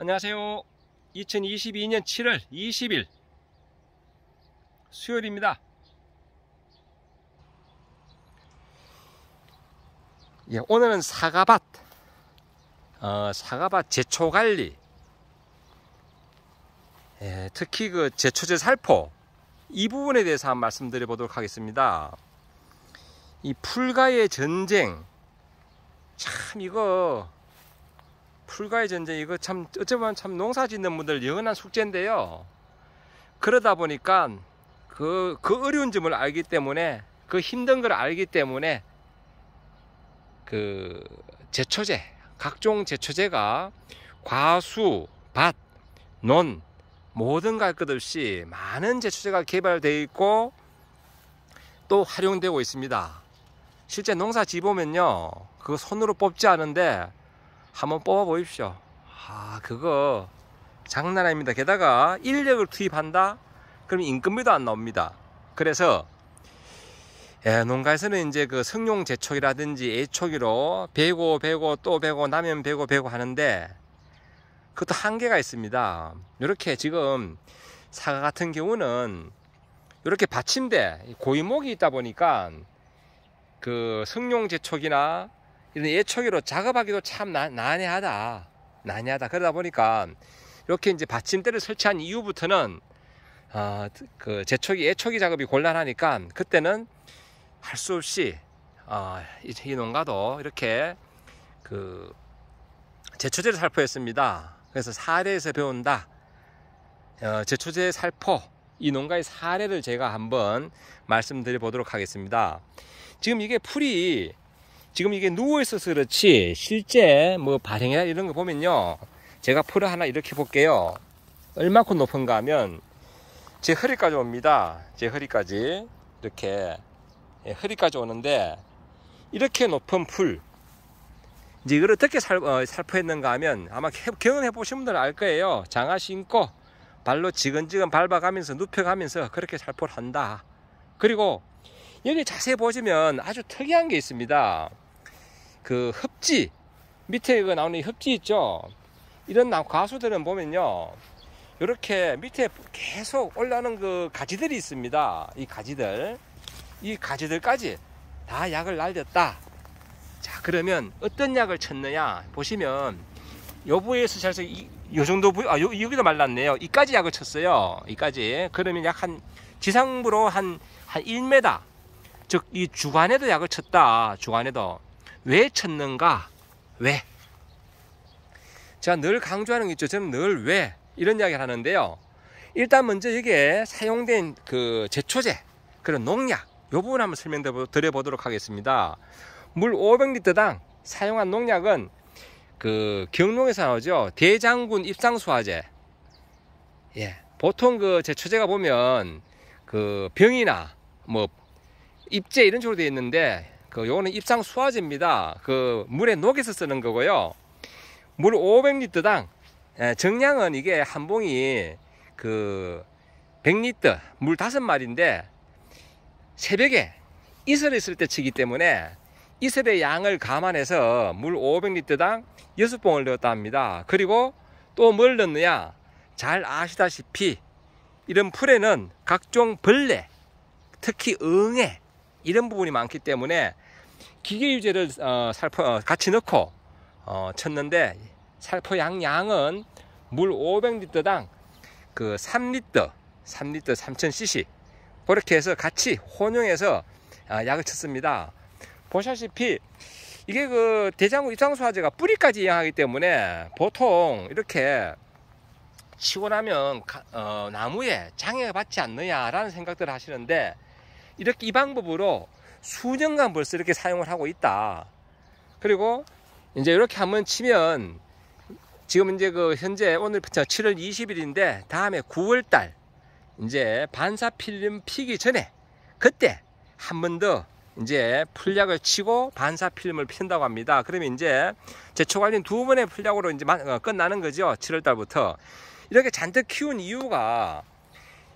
안녕하세요. 2022년 7월 20일 수요일입니다. 예, 오늘은 사과밭, 어, 사과밭 제초 관리, 예, 특히 그 제초제 살포 이 부분에 대해서 한번 말씀드려 보도록 하겠습니다. 이풀가의 전쟁 참 이거 풀과의 전쟁 이거 참어쩌면참 농사 짓는 분들 영원한 숙제인데요. 그러다 보니까 그, 그 어려운 점을 알기 때문에 그 힘든 걸 알기 때문에 그 제초제 각종 제초제가 과수, 밭, 논 모든 갈것 없이 많은 제초제가 개발되어 있고 또 활용되고 있습니다. 실제 농사 지보면요. 그 손으로 뽑지 않은데 한번 뽑아 보십시오 아 그거 장난 아닙니다 게다가 인력을 투입한다 그럼 인건비도 안 나옵니다 그래서 예, 농가에서는 이제 그 성룡 제촉이라든지 애촉이로 배고배고또배고 나면 배고배고 하는데 그것도 한계가 있습니다 이렇게 지금 사과 같은 경우는 이렇게 받침대 고이목이 있다 보니까 그 성룡 제촉이나 이런 예초기로 작업하기도 참 난, 난해하다. 난해하다. 그러다 보니까 이렇게 이제 받침대를 설치한 이후부터는 어, 그 제초기, 예초기 작업이 곤란하니까 그때는 할 수 없이 어, 이, 이 농가도 이렇게 그 제초제를 살포했습니다. 그래서 사례에서 배운다. 어, 제초제 살포 이 농가의 사례를 제가 한번 말씀드려 보도록 하겠습니다. 지금 이게 풀이 지금 이게 누워있어서 그렇지 실제 뭐 발행이나 이런 거 보면요 제가 풀을 하나 이렇게 볼게요 얼마큼 높은가 하면 제 허리까지 옵니다 제 허리까지 이렇게 예, 허리까지 오는데 이렇게 높은 풀 이제 이걸 어떻게 살, 어, 살포했는가 하면 아마 경험해 보신 분들은 알 거예요 장화 신고 발로 지근지근 밟아가면서 눕혀가면서 그렇게 살포를 한다 그리고 여기 자세히 보시면 아주 특이한 게 있습니다 그 흡지 밑에 그 나오는 흡지 있죠 이런 과수들은 보면요 이렇게 밑에 계속 올라오는 그 가지들이 있습니다 이 가지들 이 가지들까지 다 약을 날렸다 자 그러면 어떤 약을 쳤느냐 보시면 요 부위에서 잘서 이, 요 정도 부위 아 요, 여기도 말랐네요 이까지 약을 쳤어요 이까지 그러면 약 한 지상부로 한 한 1m 즉 이 주간에도 약을 쳤다 주간에도 왜찾는가 왜? 제가 늘 강조하는 게 있죠. 저는 늘 왜? 이런 이야기를 하는데요. 일단 먼저 이게 사용된 그 제초제, 그런 농약, 요 부분 한번 설명드려보도록 하겠습니다. 물 500리터당 사용한 농약은 그 경농에서 나오죠. 대장군 입상수화제. 예. 보통 그 제초제가 보면 그 병이나 뭐 입제 이런 쪽으로 되어 있는데 그 요거는 입장 수화제입니다. 그 물에 녹여서 쓰는 거고요. 물 500리터당 예, 정량은 이게 한 봉이 그 100리터 물 5마리인데 새벽에 이슬 있을 때 치기 때문에 이슬의 양을 감안해서 물 500리터당 6봉을 넣었다 합니다. 그리고 또 뭘 넣느냐 잘 아시다시피 이런 풀에는 각종 벌레 특히 응애 이런 부분이 많기 때문에 기계 유제를 어, 살포 어, 같이 넣고 어, 쳤는데 살포 양양은 물 500리터당 그 3리터, 3리터 3000cc 그렇게 해서 같이 혼용해서 아, 약을 쳤습니다. 보시다시피 이게 그 대장구 입상수화제가 뿌리까지 이용하기 때문에 보통 이렇게 치고 나면 어, 나무에 장애가 받지 않느냐라는 생각들을 하시는데 이렇게 이 방법으로 수년간 벌써 이렇게 사용을 하고 있다. 그리고 이제 이렇게 한번 치면 지금 이제 그 현재 오늘 7월 20일인데 다음에 9월 달 이제 반사 필름 피기 전에 그때 한번더 이제 풀약을 치고 반사 필름을 핀다고 합니다. 그러면 이제 제초 관련 두 번의 풀약으로 이제 어, 끝나는 거죠. 7월 달부터 이렇게 잔뜩 키운 이유가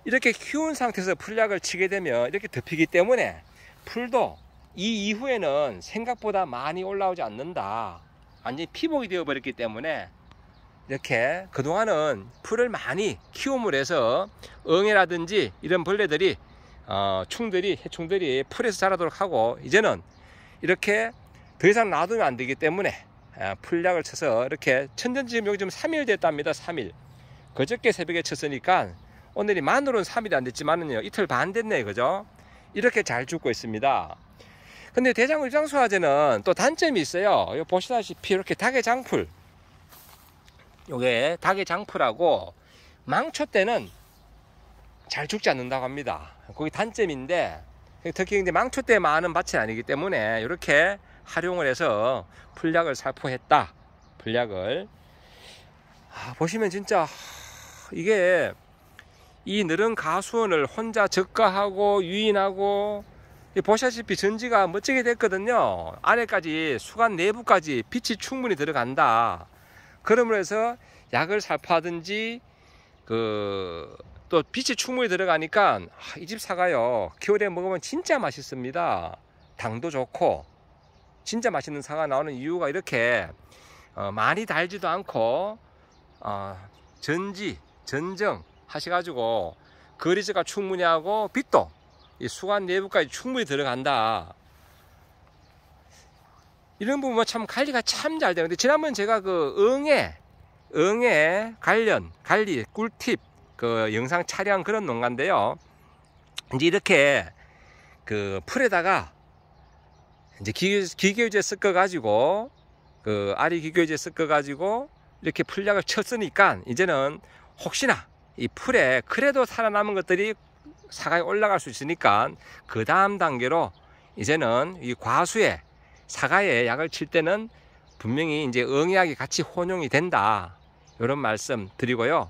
이렇게 키운 상태에서 풀약을 치게 되면 이렇게 덮이기 때문에 풀도 이 이후에는 생각보다 많이 올라오지 않는다. 완전히 피복이 되어버렸기 때문에 이렇게 그동안은 풀을 많이 키움을 해서 응애라든지 이런 벌레들이 어, 충들이 해충들이 풀에서 자라도록 하고 이제는 이렇게 더 이상 놔두면 안 되기 때문에 어, 풀약을 쳐서 이렇게 천전 지금 여기 지금 3일 됐답니다 3일 그저께 새벽에 쳤으니까 오늘이 만으로는 3일이 안 됐지만은요 이틀 반 됐네 그죠 이렇게 잘 죽고 있습니다. 근데 대장 입장수화제는 또 단점이 있어요. 보시다시피 이렇게 닭의 장풀. 요게 닭의 장풀하고 망초 때는 잘 죽지 않는다고 합니다. 거기 단점인데 특히 이제 망초 때 많은 밭이 아니기 때문에 이렇게 활용을 해서 풀약을 살포했다. 풀약을 아, 보시면 진짜 이게 이 늘은 가수원을 혼자 적가하고 유인하고 보시다시피 전지가 멋지게 됐거든요 안에까지 수관 내부까지 빛이 충분히 들어간다 그러므로 해서 약을 살파든지 그또 빛이 충분히 들어가니까 이 집 사가요 겨울에 먹으면 진짜 맛있습니다 당도 좋고 진짜 맛있는 사과 나오는 이유가 이렇게 어, 많이 달지도 않고 어, 전지 전정 하셔가지고 그리즈가 충분히 하고 빛도 이 수관 내부까지 충분히 들어간다. 이런 부분 참 관리가 참 잘 되는데 지난번 제가 그 응애 응애 관련 관리 꿀팁 그 영상 촬영 그런 농가인데요. 이제 이렇게 그 풀에다가 이제 기계, 유제 섞어 가지고 그 아리 기계제 섞어 가지고 이렇게 풀약을 쳤으니까 이제는 혹시나 이 풀에 그래도 살아남은 것들이 사과에 올라갈 수 있으니까 그 다음 단계로 이제는 이 과수에 사과에 약을 칠 때는 분명히 이제 응약이 같이 혼용이 된다 이런 말씀 드리고요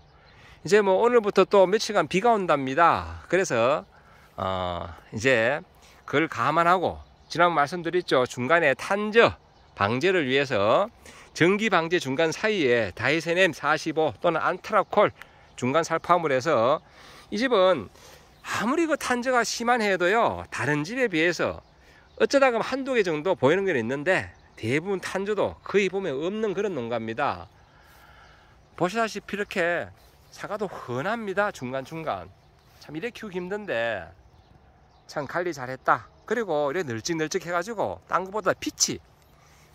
이제 뭐 오늘부터 또 며칠간 비가 온답니다 그래서 어 이제 그걸 감안하고 지난 말씀드렸죠 중간에 탄저 방제를 위해서 전기 방제 중간 사이에 다이세넴 45 또는 안트라콜 중간 살파움을 해서 이 집은 아무리 그 탄저가 심한 해도요 다른 집에 비해서 어쩌다 보면 한두 개 정도 보이는 게 있는데 대부분 탄저도 거의 보면 없는 그런 농가입니다 보시다시피 이렇게 사과도 흔합니다 중간중간 참 이래 키우기 힘든데 참 관리 잘했다 그리고 이래 널찍널찍 해가지고 딴 것보다 빛이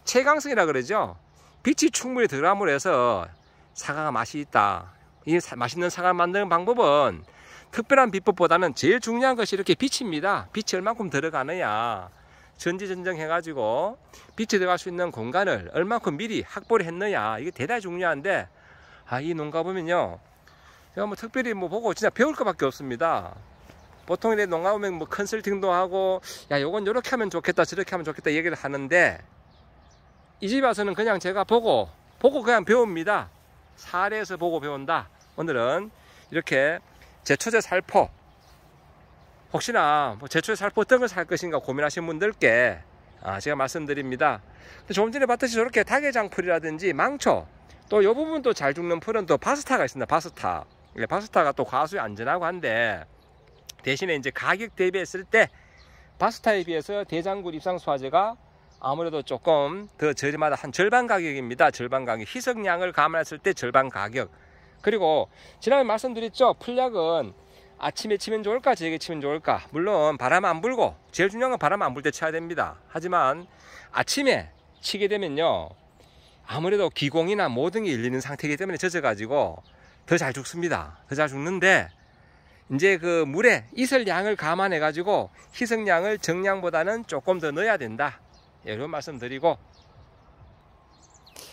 채광성이라 그러죠 빛이 충분히 들어감으로 해서 사과가 맛이 있다 이 맛있는 사과 만드는 방법은 특별한 비법보다는 제일 중요한 것이 이렇게 빛입니다. 빛이 얼만큼 들어가느냐. 전지전정 해가지고 빛이 들어갈 수 있는 공간을 얼만큼 미리 확보를 했느냐. 이게 대단히 중요한데, 아, 이 농가 보면요. 제가 뭐 특별히 뭐 보고 진짜 배울 것 밖에 없습니다. 보통 이제 농가 보면 뭐 컨설팅도 하고, 야, 요건 요렇게 하면 좋겠다, 저렇게 하면 좋겠다 얘기를 하는데, 이집 와서는 그냥 제가 보고, 보고 그냥 배웁니다. 사례에서 보고 배운다. 오늘은 이렇게 제초제 살포 혹시나 뭐 제초제 살포 어떤 걸살 것인가 고민하신 분들께 아, 제가 말씀드립니다. 조금 전에 봤듯이 저렇게 타계장풀이라든지 망초 또 이 부분 도잘 죽는 풀은 또파스타가 있습니다. 파스타 예, 스타가또 과수에 안전하고 한데 대신에 이제 가격 대비했을 때파스타에 비해서 대장굴 입상 소화제가 아무래도 조금 더 저렴하다 한 절반 가격입니다 절반 가격 희석량을 감안했을 때 절반 가격 그리고 지난번에 말씀드렸죠 풀약은 아침에 치면 좋을까 저녁에 치면 좋을까 물론 바람 안 불고 제일 중요한 건 바람 안 불 때 쳐야 됩니다 하지만 아침에 치게 되면요 아무래도 기공이나 모든 게 일리는 상태이기 때문에 젖어 가지고 더 잘 죽습니다 더 잘 죽는데 이제 그 물에 이슬 양을 감안해 가지고 희석량을 정량보다는 조금 더 넣어야 된다 예, 이런 말씀 드리고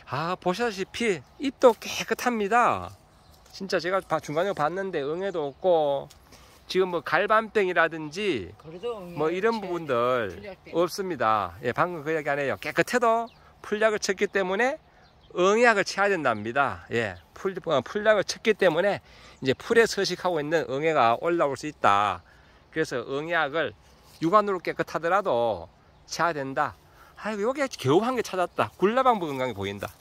아 보시다시피 잎도 깨끗합니다 진짜 제가 중간에 봤는데 응애도 없고 지금 뭐갈밤병이라든지뭐 이런 부분들 풀약병. 없습니다 예 방금 그 얘기 안 해요 깨끗해도 풀약을 쳤기 때문에 응약을 쳐야 된답니다 예 풀, 어, 풀약을 쳤기 때문에 이제 풀에 서식하고 있는 응애가 올라올 수 있다 그래서 응약을 육안으로 깨끗하더라도 쳐야 된다 아이고 여기 겨우 한 개 찾았다 굴라방부 건강이 보인다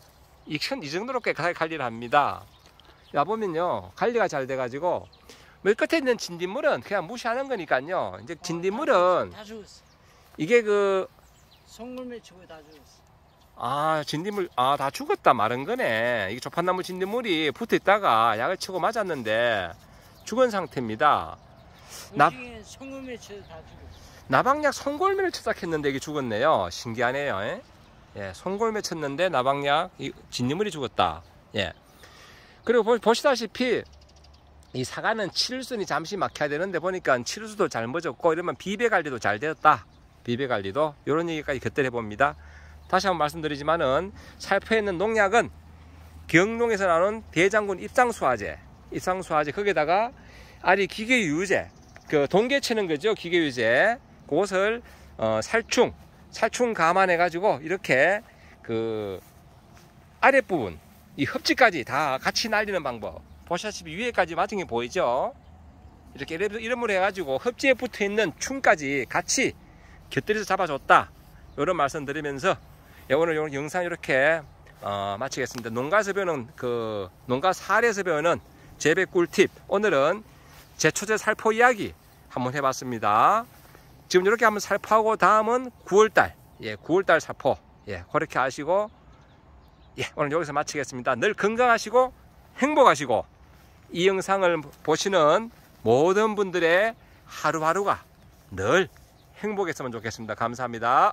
이, 이 정도로 꽤 관리를 합니다 야, 보면요 관리가 잘 돼가지고 맨 끝에 있는 진딧물은 그냥 무시하는 거니까요 이제 어, 진딧물은 다 죽었어 이게 그 성물매 죽어 다 죽었어 아 진딧물 아 다 죽었다 마른 거네 이게 조판나무 진딧물이 붙어 있다가 약을 치고 맞았는데 죽은 상태입니다 그 나중 성물매 다 죽었어 나방약 송골매를 추닥했는데 이게 죽었네요. 신기하네요. 에? 예? 예, 송골매 쳤는데 나방약 이 진니물이 죽었다. 예. 그리고 보시다시피 이 사과는 칠순이 잠시 막혀야 되는데 보니까 치료수도 잘 멎었고 이러면 비배 관리도 잘 되었다. 비배 관리도 이런 얘기까지 곁들여 봅니다. 다시 한번 말씀드리지만은 살포에 있는 농약은 경농에서 나오는 대장군 입상수화제, 입상수화제 거기에다가 아리 기계유제, 그 동계 채는 거죠 기계유제 그것을 어, 살충, 살충 감안해 가지고 이렇게 그 아랫부분, 이 흡지까지 다 같이 날리는 방법. 보시다시피 위에까지 맞은 게 보이죠? 이렇게 이름으로 해가지고 흡지에 붙어 있는 충까지 같이 곁들여서 잡아줬다. 이런 말씀 드리면서 예, 오늘 오 영상 이렇게 어, 마치겠습니다. 농가에서 배우는 그 농가 사례에서 배우는 재배 꿀팁 오늘은 제초제 살포 이야기 한번 해봤습니다. 지금 이렇게 한번 살포하고 다음은 9월달 예 9월달 살포 예 그렇게 하시고 예 오늘 여기서 마치겠습니다 늘 건강하시고 행복하시고 이 영상을 보시는 모든 분들의 하루하루가 늘 행복했으면 좋겠습니다 감사합니다